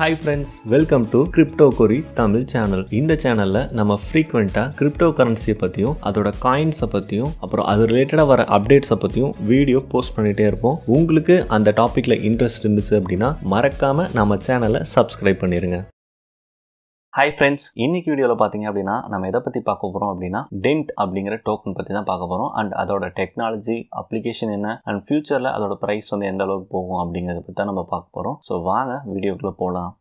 hi friends welcome to crypto கொரி Tamil channel இந்த சேனலில் நம்ம ஃப்ரீக்வெண்ட்டாக கிரிப்டோ கரன்சியை பற்றியும் அதோட காயின்ஸை பற்றியும் அப்புறம் அது ரிலேட்டடாக வர அப்டேட்ஸை பற்றியும் வீடியோ போஸ்ட் பண்ணிகிட்டே இருப்போம் உங்களுக்கு அந்த டாப்பிக்கில் இன்ட்ரெஸ்ட் இருந்துச்சு அப்படின்னா மறக்காமல் நம்ம சேனலை சப்ஸ்கிரைப் பண்ணிடுங்க ஹாய் ஃப்ரெண்ட்ஸ் இன்னைக்கு வீடியோவில் பார்த்தீங்க அப்படின்னா நம்ம எதை பற்றி பார்க்க போகிறோம் அப்படின்னா டென்ட் அப்படிங்கிற டோக்கன் பற்றி தான் பார்க்க போகிறோம் அண்ட் அதோட டெக்னாலஜி அப்ளிகேஷன் என்ன அண்ட் ஃபியூச்சரில் அதோட ப்ரைஸ் வந்து எந்த அளவுக்கு போகும் அப்படிங்கிறத பற்றி தான் நம்ம பார்க்க போகிறோம் ஸோ வாங்க வீடியோக்குள்ளே போகலாம்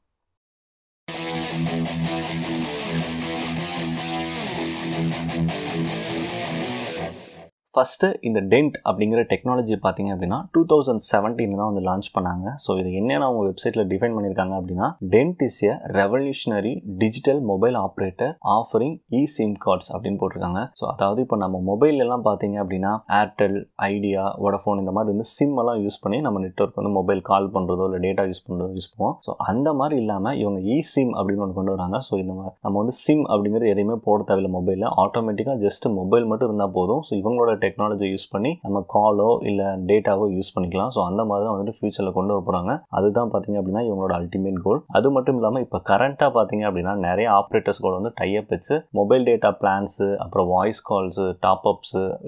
ஃபஸ்ட்டு இந்த டென்ட் அப்படிங்கிற டெக்னாலஜி பார்த்தீங்க அப்படின்னா டூ தௌசண்ட் செவன்டீன் தான் வந்து லான்ச் பண்ணாங்க ஸோ இது என்னென்ன அவங்க வெப்சைட்டில் டிஃபைன் பண்ணியிருக்காங்க அப்படின்னா Dent is a revolutionary digital mobile operator offering e SIM cards அப்படின்னு போட்டிருக்காங்க ஸோ அதாவது இப்போ நம்ம மொபைல் எல்லாம் பார்த்தீங்க அப்படின்னா ஏர்டெல் ஐடியா வோடஃபோன் இந்த மாதிரி வந்து சிம் எல்லாம் யூஸ் பண்ணி நம்ம நெட்ஒர்க் வந்து மொபைல் கால் பண்ணுறதோ இல்லை டேட்டா யூஸ் பண்ணுறதோ யூஸ் பண்ணுவோம் ஸோ அந்த மாதிரி இல்லாமல் இவங்க இ சிம் அப்படின்னு ஒன்று கொண்டு வராங்க ஸோ இந்த மாதிரி நம்ம வந்து சிம் அப்படிங்கிறது எதையுமே போட தேவையில்லை மொபைலில் ஆட்டோமேட்டிக்காக ஜஸ்ட் மொபைல் மட்டும் இருந்தால் போதும் ஸோ இவங்களோட டெக்னாலஜி யூஸ் பண்ணி நம்ம காலோ இல்லை டேட்டாவோ யூஸ் பண்ணிக்கலாம் ஸோ அந்த மாதிரி தான் வந்துட்டு ஃபியூச்சரில் கொண்டு வர போகிறாங்க அதுதான் பார்த்தீங்க அப்படின்னா இவங்களோட அல்டிமேட் கோல் அது மட்டும் இல்லாமல் இப்போ கரண்ட்டாக பார்த்தீங்க அப்படின்னா நிறைய ஆப்ரேட்டர்ஸ் கூட வந்து டைப் வச்சு மொபைல் டேட்டா பிளான்ஸு அப்புறம் வாய்ஸ் கால்ஸு டாப்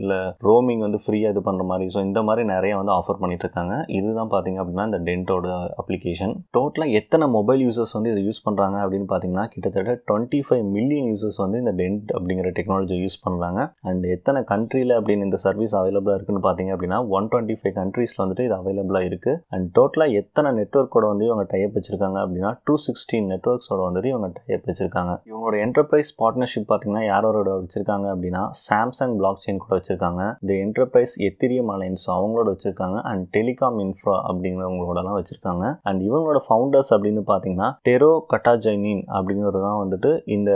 இல்லை ரோமிங் வந்து ஃப்ரீயாக இது பண்ணுற மாதிரி ஸோ இந்த மாதிரி நிறைய வந்து ஆஃபர் பண்ணிட்டு இருக்காங்க இதுதான் பார்த்தீங்க அப்படின்னா இந்த டென்டோட அப்ளிகேஷன் டோட்டலாக எத்தனை மொபைல் யூசர்ஸ் வந்து இதை யூஸ் பண்ணுறாங்க அப்படின்னு பார்த்தீங்கன்னா கிட்டத்தட்ட டுவெண்ட்டி ஃபைவ் மில்லியன் யூசர்ஸ் வந்து இந்த டென்ட் அப்படிங்கிற டெக்னாலஜி யூஸ் பண்ணுறாங்க அண்ட் எத்தனை கண்ட்ரியில் அப்படின்னு இந்த சர்வீஸ் அவைலபிளாக இருக்குன்னு பார்த்தீங்க அப்படின்னா ஒன் டுவெண்ட்டி ஃபைவ் கண்ட்ரீஸில் வந்துட்டு இது அவைலபிளாக இருக்குது அண்ட் டோட்டலாக எத்தனை நெட்ஒர்க்கோட வந்து இவங்க டைப் வச்சிருக்காங்க அப்படின்னா டூ சிக்ஸ்டீன் நெட்ஒர்க்ஸோட வந்துட்டு இவங்க டைப் வச்சிருக்காங்க இவங்களோட என்டர்பிரைஸ் பார்ட்னர்ஷிப் பார்த்தீங்கன்னா யாரோட வச்சிருக்காங்க அப்படின்னா சாம்சங் பிளாக் செயின் கூட வச்சிருக்காங்க இந்த என்டர்பிரைஸ் எத்திரியம் அலைன்ஸ் அவங்களோட வச்சிருக்காங்க அண்ட் டெலிகாம் இன்ஃப்ரா அப்படிங்கிறவங்களோடலாம் வச்சிருக்காங்க அண்ட் இவங்களோட ஃபவுண்டர்ஸ் அப்படின்னு பார்த்தீங்கன்னா டெரோ கட்டாஜைனின் அப்படிங்கிறது தான் வந்துட்டு இந்த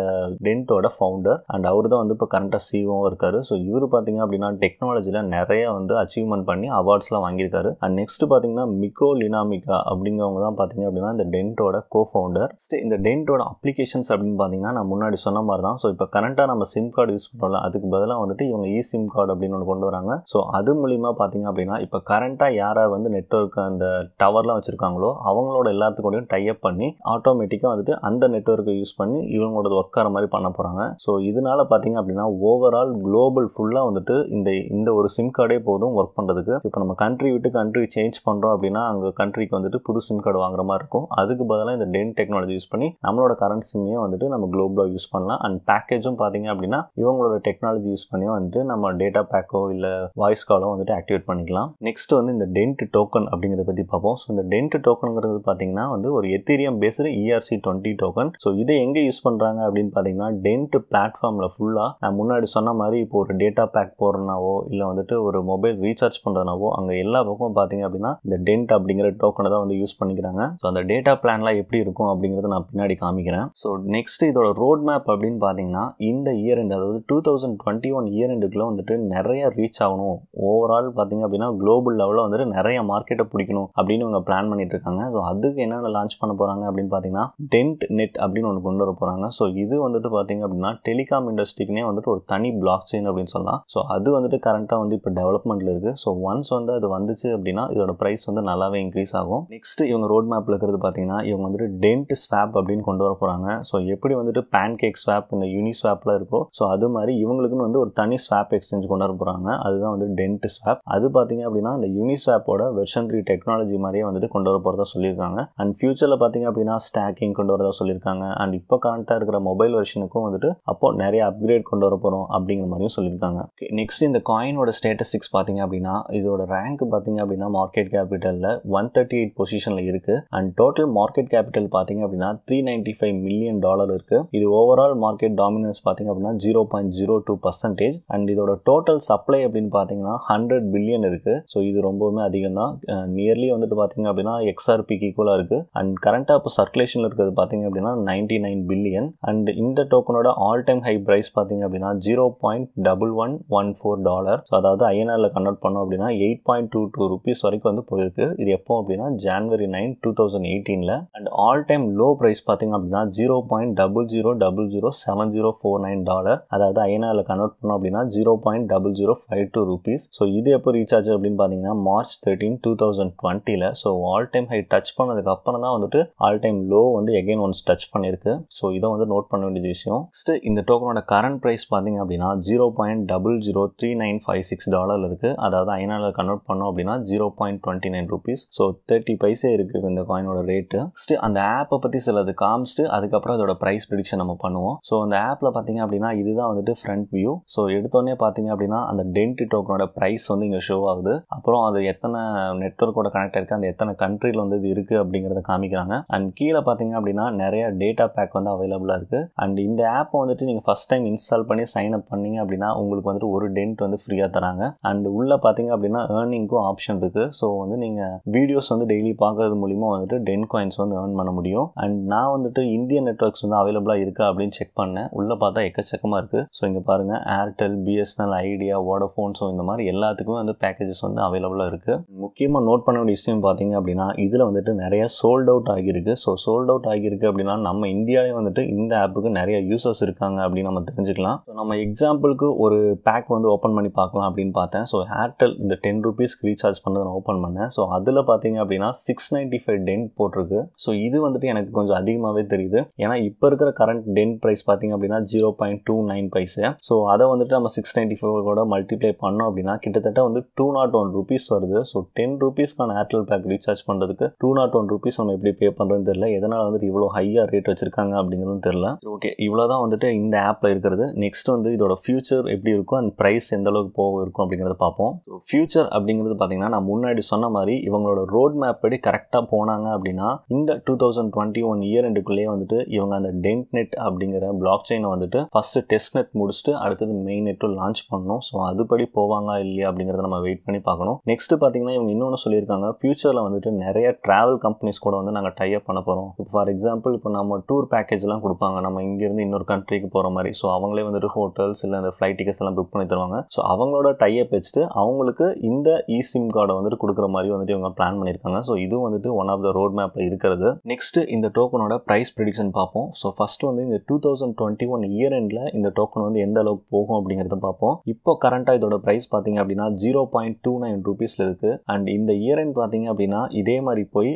டென்ட்டோட ஃபவுண்டர் அண்ட் அவர் தான் வந்து இப்போ கரண்டாக சிஓவும் e இருக்காரு ஸோ இவர் பார்த்தீங்க அப்படின்னா டெக்னாலஜியில் நிறைய வந்து அச்சீவ்மெண்ட் பண்ணி அவார்ட்ஸ்லாம் வாங்கியிருக்காரு அண்ட் நெக்ஸ்ட் பார்த்தீங்கன்னா மிக்கோ லினாமிகா அப்படிங்கிறவங்க தான் பார்த்தீங்க அப்படின்னா இந்த டென்ட்டோட கோ ஃபவுண்டர் இந்த டென்ட்டோட அப்ளிகேஷன்ஸ் அப்படின்னு பார்த்தீங்கன்னா நான் முன்னாடி சொன்ன மாதிரி தான் ஸோ இப்போ கரண்ட்டாக நம்ம சிம் கார்டு யூஸ் பண்ணலாம் அதுக்கு பதிலாக வந்துட்டு இவங்க இ சிம் கார்டு அப்படின்னு ஒன்று கொண்டு வராங்க ஸோ அது மூலிமா பார்த்தீங்க அப்படின்னா இப்போ கரண்ட்டாக யாராக வந்து நெட்ஒர்க் அந்த டவர்லாம் வச்சுருக்காங்களோ அவங்களோட எல்லாத்துக்கூடையும் டைப் பண்ணி ஆட்டோமேட்டிக்காக வந்துட்டு அந்த நெட்ஒர்க்கை யூஸ் பண்ணி இவங்களோட ஒர்க்கார மாதிரி பண்ண போகிறாங்க ஸோ இதனால் பார்த்தீங்க அப்படின்னா ஓவரால் குளோபல் ஃபுல்லாக வந்துட்டு இந்த இந்த இந்த ஒரு சிம் கார்டே போதும் ஒர்க் பண்ணுறதுக்கு இப்போ நம்ம கண்ட்ரி விட்டு கண்ட்ரி சேஞ்ச் பண்ணுறோம் அப்படின்னா அங்கே கண்ட்ரிக்கு வந்துட்டு புது சிம் கார்டு வாங்குற மாதிரி இருக்கும் அதுக்கு பதிலாக இந்த டென் டெக்னாலஜி யூஸ் பண்ணி நம்மளோட கரண்ட் சிம்மையே வந்துட்டு நம்ம குளோபலாக யூஸ் பண்ணலாம் அண்ட் பேக்கேஜும் பார்த்தீங்க அப்படின்னா இவங்களோட டெக்னாலஜி யூஸ் பண்ணி வந்துட்டு நம்ம டேட்டா பேக்கோ இல்லை வாய்ஸ் காலோ வந்துட்டு ஆக்டிவேட் பண்ணிக்கலாம் நெக்ஸ்ட் வந்து இந்த டென்ட் டோக்கன் அப்படிங்கிறத பற்றி பார்ப்போம் ஸோ இந்த டென்ட் டோக்கனுங்கிறது பார்த்தீங்கன்னா வந்து ஒரு Ethereum based ERC twenty token so இதை எங்கே யூஸ் பண்ணுறாங்க அப்படின்னு பார்த்தீங்கன்னா டென்ட் பிளாட்ஃபார்மில் ஃபுல்லாக நான் முன்னாடி சொன்ன மாதிரி இப்போ ஒரு டேட்டா பேக் போடுறோம்னா பண்ணுறதுனாவோ இல்லை வந்துட்டு ஒரு மொபைல் ரீசார்ஜ் பண்ணுறதுனாவோ அங்கே எல்லா பக்கமும் பார்த்தீங்க அப்படின்னா இந்த டென்ட் அப்படிங்கிற டோக்கனை தான் வந்து யூஸ் பண்ணிக்கிறாங்க ஸோ அந்த டேட்டா பிளான்லாம் எப்படி இருக்கும் அப்படிங்கிறத நான் பின்னாடி காமிக்கிறேன் ஸோ நெக்ஸ்ட் இதோட ரோட் மேப் அப்படின்னு பார்த்தீங்கன்னா இந்த இயர் எண்டு அதாவது two thousand twenty one year எண்டுக்குள்ள வந்துட்டு நிறைய ரீச் ஆகணும் ஓவரால் பார்த்தீங்க அப்படின்னா குளோபல் லெவலில் வந்துட்டு நிறைய மார்க்கெட்டை பிடிக்கணும் அப்படின்னு இவங்க பிளான் பண்ணிட்டு இருக்காங்க ஸோ அதுக்கு என்னென்ன லான்ச் பண்ண போகிறாங்க அப்படின்னு பார்த்தீங்கன்னா டென்ட் நெட் அப்படின்னு ஒன்று கொண்டு வர போகிறாங்க ஸோ இது வந்துட்டு பார்த்தீங்க அப்படின்னா டெலிகாம் இண்டஸ்ட்ரிக்குனே வந்துட்டு ஒரு தனி பிளாக் செயின் அப்படின்னு சொல்லலாம் ஸோ அது வந்து வந்துட்டு கரண்ட்டாக வந்து இப்போ டெவலப்மெண்ட்டில் இருக்குது ஸோ ஒன்ஸ் வந்து அது வந்துச்சு அப்படின்னா இதோட ப்ரைஸ் வந்து நல்லாவே இன்க்ரீஸ் ஆகும் நெக்ஸ்ட் இவங்க ரோட் மேப்பில் இருக்கிறது பார்த்தீங்கன்னா இவங்க வந்துட்டு டென்ட் ஸ்வாப் அப்படின்னு கொண்டு வர போகிறாங்க ஸோ எப்படி வந்துட்டு பேன் கேக் ஸ்வாப் இந்த யூனி ஸ்வாப்லாம் இருக்கோ ஸோ அது மாதிரி இவங்களுக்குன்னு வந்து ஒரு தனி ஸ்வாப் எக்ஸ்சேஞ்ச் கொண்டு வர போகிறாங்க அதுதான் வந்து டென்ட் ஸ்வாப் அது பார்த்தீங்க அப்படின்னா இந்த யூனி ஸ்வாப்போட வெர்ஷன்ரி த்ரீ டெக்னாலஜி மாதிரியே வந்துட்டு கொண்டு வர போகிறதா சொல்லியிருக்காங்க அண்ட் ஃபியூச்சரில் பார்த்தீங்க அப்படின்னா ஸ்டாக்கிங் கொண்டு வரதா சொல்லியிருக்காங்க அண்ட் இப்போ கரண்ட்டாக இருக்கிற மொபைல் வெர்ஷனுக்கும் வந்துட்டு அப்போ நிறைய அப்கிரேட் கொண்டு வர போகிறோம் அப்படிங்கிற மாதிரியும் சொல்லியிருக்காங்க நெக்ஸ்ட் இந்த காயினோட ஸ்டேட்டஸ்டிக்ஸ் பார்த்தீங்க அப்படின்னா இதோட ரேங்க் பார்த்தீங்க அப்படின்னா மார்க்கெட் கேபிட்டலில் ஒன் தேர்ட்டி எயிட் பொசிஷனில் இருக்குது அண்ட் டோட்டல் மார்க்கெட் கேபிட்டல் பார்த்தீங்க அப்படின்னா three ninety five million dollar இருக்குது இது ஓவரால் மார்க்கெட் டாமினன்ஸ் பார்த்தீங்க அப்படின்னா zero point zero two percentage and இதோட டோட்டல் சப்ளை அப்படின்னு பார்த்தீங்கன்னா ஹண்ட்ரட் பில்லியன் இருக்குது ஸோ இது ரொம்பவுமே அதிகம் தான் நியர்லி வந்துட்டு பார்த்தீங்க அப்படின்னா எக்ஸ்ஆர்பிக்கு ஈக்குவலாக இருக்குது அண்ட் கரண்டாக இப்போ சர்க்குலேஷனில் இருக்கிறது பார்த்தீங்க அப்படின்னா நைன்டி நைன் பில்லியன் அண்ட் இந்த டோக்கனோட ஆல் டைம் ஹை ப்ரைஸ் பார்த்தீங்க அப்படின்னா zero point double one one four dollar so அதாவது ஐஎன்ஆரில் கன்வெர்ட் பண்ணோம் அப்படின்னா eight point two two rupees வரைக்கும் வந்து போயிருக்கு இது எப்போ அப்படின்னா ஜான்வரி நைன் டூ தௌசண்ட் எயிட்டீனில் and all time low price பார்த்தீங்க அப்படின்னா zero point double zero double zero seven zero four nine dollar அதாவது ஐஎன்ஆரில் கன்வெர்ட் பண்ணோம் அப்படின்னா zero point double zero five two rupees so இது எப்போ ரீசார்ஜ் அப்படின்னு பார்த்தீங்கன்னா மார்ச் தேர்ட்டீன் டூ தௌசண்ட் டுவெண்ட்டியில் so all time high touch பண்ணதுக்கு அப்புறம் தான் வந்துட்டு ஆல் டைம் லோ வந்து எகைன் ஒன்ஸ் டச் பண்ணியிருக்கு ஸோ இதை வந்து நோட் பண்ண வேண்டிய விஷயம் நெக்ஸ்ட் இந்த டோக்கனோட கரண்ட் ப்ரைஸ் பார்த்தீங்க அப்படின்னா zero point double zero three nine five six dollar இருக்குது அதாவது ஐநாவில் கன்வெர்ட் பண்ணோம் அப்படின்னா zero point twenty nine rupees so thirty paise இருக்குது இந்த காயினோட ரேட்டு நெக்ஸ்ட் அந்த ஆப்பை பற்றி சிலது காமிச்சிட்டு அதுக்கப்புறம் அதோட ப்ரைஸ் ப்ரிடிக்ஷன் நம்ம பண்ணுவோம் ஸோ அந்த ஆப்பில் பார்த்தீங்க அப்படின்னா இதுதான் வந்துட்டு ஃப்ரண்ட் வியூ ஸோ எடுத்தோடனே பார்த்தீங்க அப்படின்னா அந்த டென்ட் டோக்கனோட ப்ரைஸ் வந்து இங்கே ஷோ ஆகுது அப்புறம் அது எத்தனை நெட்ஒர்க்கோட கனெக்ட் இருக்குது அந்த எத்தனை கண்ட்ரியில் வந்து இது இருக்குது அப்படிங்கிறத காமிக்கிறாங்க அண்ட் கீழே பார்த்தீங்க அப்படின்னா நிறைய டேட்டா பேக் வந்து அவைலபிளாக இருக்குது அண்ட் இந்த ஆப்பை வந்துட்டு நீங்கள் ஃபஸ்ட் டைம் இன்ஸ்டால் பண்ணி சைன் அப் பண்ணீங்க அப்படின்னா உங்களுக்கு வந்துட்டு ஒரு டென்ட் ப்ராடக்ட் வந்து ஃப்ரீயாக தராங்க அண்ட் உள்ள பார்த்தீங்க அப்படின்னா ஏர்னிங்க்கும் ஆப்ஷன் இருக்கு ஸோ வந்து நீங்கள் வீடியோஸ் வந்து டெய்லி பார்க்கறது மூலியமாக வந்துட்டு டென் காயின்ஸ் வந்து ஏர்ன் பண்ண முடியும் அண்ட் நான் வந்துட்டு இந்திய நெட்ஒர்க்ஸ் வந்து அவைலபிளாக இருக்கா அப்படின்னு செக் பண்ணேன் உள்ள பார்த்தா எக்கச்சக்கமாக இருக்கு ஸோ இங்கே பாருங்கள் ஏர்டெல் பிஎஸ்என்எல் ஐடியா வோடஃபோன் ஸோ இந்த மாதிரி எல்லாத்துக்குமே வந்து பேக்கேஜஸ் வந்து அவைலபிளாக இருக்கு முக்கியமாக நோட் பண்ண வேண்டிய விஷயம் பார்த்தீங்க அப்படின்னா இதில் வந்துட்டு நிறைய சோல்ட் அவுட் ஆகியிருக்கு ஸோ சோல்ட் அவுட் ஆகியிருக்கு அப்படின்னா நம்ம இந்தியாவே வந்துட்டு இந்த ஆப்புக்கு நிறைய யூசர்ஸ் இருக்காங்க அப்படின்னு நம்ம தெரிஞ்சுக்கலாம் ஸோ நம்ம எக்ஸாம்பிளுக்கு ஒரு பேக் வந்து ஓப்பன் ஓப்பன் பண்ணி பார்க்கலாம் அப்படின்னு பார்த்தேன் ஸோ ஏர்டெல் இந்த டென் ருபீஸ்க்கு ரீசார்ஜ் பண்ணதை நான் ஓப்பன் பண்ணேன் ஸோ அதில் பார்த்தீங்க அப்படின்னா சிக்ஸ் நைன்ட்டி ஃபைவ் டென் போட்டிருக்கு ஸோ இது வந்துட்டு எனக்கு கொஞ்சம் அதிகமாகவே தெரியுது ஏன்னா இப்போ இருக்கிற கரண்ட் டென் ப்ரைஸ் பார்த்தீங்க அப்படின்னா zero point two nine paise so அதை வந்துட்டு நம்ம சிக்ஸ் நைன்ட்டி ஃபைவ் கூட மல்டிப்ளை பண்ணோம் அப்படின்னா கிட்டத்தட்ட வந்து டூ நாட் ஒன் ருபீஸ் வருது ஸோ டென் ருபீஸ்க்கான ஏர்டெல் பேக் ரீசார்ஜ் பண்ணுறதுக்கு டூ நாட் ஒன் ருபீஸ் நம்ம எப்படி பே பண்ணுறதுன்னு தெரியல எதனால் வந்துட்டு இவ்வளோ ஹையாக ரேட் வச்சிருக்காங்க அப்படிங்கிறதும் தெரியல ஓகே இவ்வளோ தான் வந்துட்டு இந்த ஆப்பில் இருக்கிறது நெக்ஸ்ட் வந்து இதோட ஃபியூச்சர் எப்படி இருக்கும் அண்ட் ப்ரைஸ் எந்த எந்த அளவுக்கு போக இருக்கும் அப்படிங்கிறத பார்ப்போம் ஸோ ஃபியூச்சர் அப்படிங்கிறது பார்த்தீங்கன்னா நான் முன்னாடி சொன்ன மாதிரி இவங்களோட ரோட் மேப் படி கரெக்டாக போனாங்க அப்படின்னா இந்த two thousand twenty one year ரெண்டுக்குள்ளேயே வந்துட்டு இவங்க அந்த டென்ட் நெட் அப்படிங்கிற பிளாக் செயினை வந்துட்டு ஃபஸ்ட்டு டெஸ்ட் நெட் முடிச்சுட்டு அடுத்தது மெயின் நெட்டும் லான்ச் பண்ணணும் ஸோ அதுபடி போவாங்க இல்லையா அப்படிங்கிறத நம்ம வெயிட் பண்ணி பார்க்கணும் நெக்ஸ்ட் பார்த்தீங்கன்னா இவங்க இன்னொன்று சொல்லியிருக்காங்க ஃபியூச்சரில் வந்துட்டு நிறைய ட்ராவல் கம்பெனிஸ் கூட வந்து நாங்கள் அப் பண்ண போகிறோம் இப்போ ஃபார் எக்ஸாம்பிள் இப்போ நம்ம டூர் பேக்கேஜ்லாம் கொடுப்பாங்க நம்ம இங்கேருந்து இன்னொரு கண்ட்ரிக்கு போகிற மாதிரி ஸோ அவங்களே வந்துட்டு ஹோட்டல்ஸ் இல்லை அந்த ஃப்ளைட் டிக்கெட்ஸ் எல்லாம் புக் பண்ணி தருவாங்க ஸோ அவங்களோட டையப் வச்சுட்டு அவங்களுக்கு இந்த இ சிம் கார்டை வந்துட்டு கொடுக்குற மாதிரி வந்துட்டு இவங்க பிளான் பண்ணியிருக்காங்க ஸோ இதுவும் வந்துட்டு ஒன் ஆஃப் த ரோட் மேப்பில் இருக்கிறது நெக்ஸ்ட் இந்த டோக்கனோட ப்ரைஸ் ப்ரிடிக்ஷன் பார்ப்போம் ஸோ ஃபர்ஸ்ட் வந்து இந்த two thousand twenty one year எண்டில் இந்த டோக்கன் வந்து எந்த அளவுக்கு போகும் அப்படிங்கிறத பார்ப்போம் இப்போ கரண்ட்டாக இதோட ப்ரைஸ் பார்த்தீங்க அப்படின்னா ஜீரோ பாயிண்ட் டூ நைன் ருபீஸில் இருக்குது அண்ட் இந்த இயர் எண்ட் பார்த்தீங்க அப்படின்னா இதே மாதிரி போய்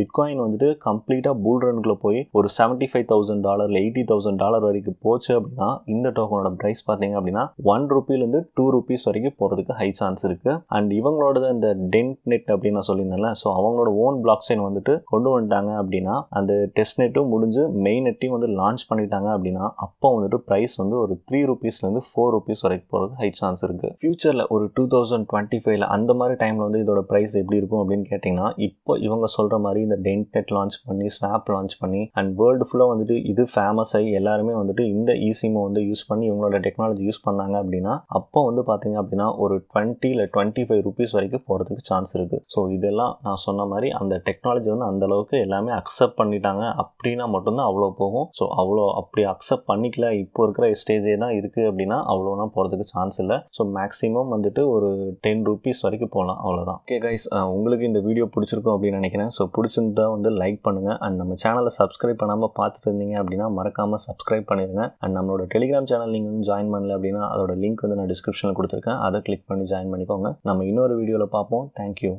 பிட்காயின் வந்துட்டு கம்ப்ளீட்டாக பூல் ரன்குள்ளே போய் ஒரு seventy five thousand dollar eighty thousand dollar வரைக்கும் போச்சு அப்படின்னா இந்த டோக்கனோட ப்ரைஸ் பார்த்தீங்க அப்படின்னா ஒன் ருபிலேருந்து டூ ருபீஸ் வரைக்கும் போகிறதுக்கு ஹை சான்ஸ் இருக்குது அண்ட் இவங்களோட இந்த டென்ட் நெட் அப்படின்னு நான் சொல்லியிருந்தேன்ல ஸோ அவங்களோட ஓன் பிளாக் செயின் வந்துட்டு கொண்டு வந்துட்டாங்க அப்படின்னா அந்த டெஸ்ட் நெட்டும் முடிஞ்சு மெயின் நெட்டையும் வந்து லான்ச் பண்ணிட்டாங்க அப்படின்னா அப்போ வந்துட்டு ப்ரைஸ் வந்து ஒரு த்ரீ ருபீஸ்லேருந்து ஃபோர் ருபீஸ் வரைக்கும் போகிறதுக்கு ஹை சான்ஸ் இருக்குது ஃபியூச்சரில் ஒரு டூ தௌசண்ட் டுவெண்ட்டி ஃபைவ்ல அந்த மாதிரி டைமில் வந்து இதோட ப்ரைஸ் எப்படி இருக்கும் அப்படின்னு கேட்டிங்கன்னா இப்போ இவங்க சொல்கிற மாதிரி இந்த டென்ட் நெட் லான்ச் பண்ணி ஸ்னாப் லான்ச் பண்ணி அண்ட் வேர்ல்டு ஃபுல்லாக வந்துட்டு இது ஃபேமஸ் ஆகி எல்லாருமே வந்துட்டு இந்த இசிமோ வந்து யூஸ் பண்ணி இவங்களோட டெக்னாலஜி யூஸ் பண்ணாங்க அப்படின்னா அப்போ அப்போ வந்து பார்த்தீங்க அப்படின்னா ஒரு டுவெண்ட்டி இல்லை டுவெண்ட்டி ஃபைவ் ருபீஸ் வரைக்கும் போகிறதுக்கு சான்ஸ் இருக்குது ஸோ இதெல்லாம் நான் சொன்ன மாதிரி அந்த டெக்னாலஜி வந்து அந்த அளவுக்கு எல்லாமே அக்செப்ட் பண்ணிட்டாங்க அப்படின்னா மட்டும்தான் அவ்வளோ போகும் ஸோ அவ்வளோ அப்படி அக்செப்ட் பண்ணிக்கல இப்போ இருக்கிற ஸ்டேஜே தான் இருக்குது அப்படின்னா அவ்வளோனா போகிறதுக்கு சான்ஸ் இல்லை ஸோ மேக்ஸிமம் வந்துட்டு ஒரு டென் ருபீஸ் வரைக்கும் போகலாம் அவ்வளோதான் ஓகே கைஸ் உங்களுக்கு இந்த வீடியோ பிடிச்சிருக்கும் அப்படின்னு நினைக்கிறேன் ஸோ பிடிச்சிருந்தா வந்து லைக் பண்ணுங்கள் அண்ட் நம்ம சேனலை சப்ஸ்கிரைப் பண்ணாமல் பார்த்துட்டு இருந்தீங்க அப்படின்னா மறக்காமல் சப்ஸ்கிரைப் பண்ணிடுங்க அண்ட் நம்மளோட டெலிகிராம் சேனல் நீங்கள் வந்து ஜாயின் பண்ணல அப்படின்னா அதோட லிங்க் வந்து நான் டிஸ்க டிஸ்கிரிப்ஷனில் கொடுத்துருக்கேன் அதை கிளிக் பண்ணி ஜாயின் பண்ணிக்கோங்க நம்ம இன்னொரு வீடியோவில் பார்ப்போம் தேங்க்யூ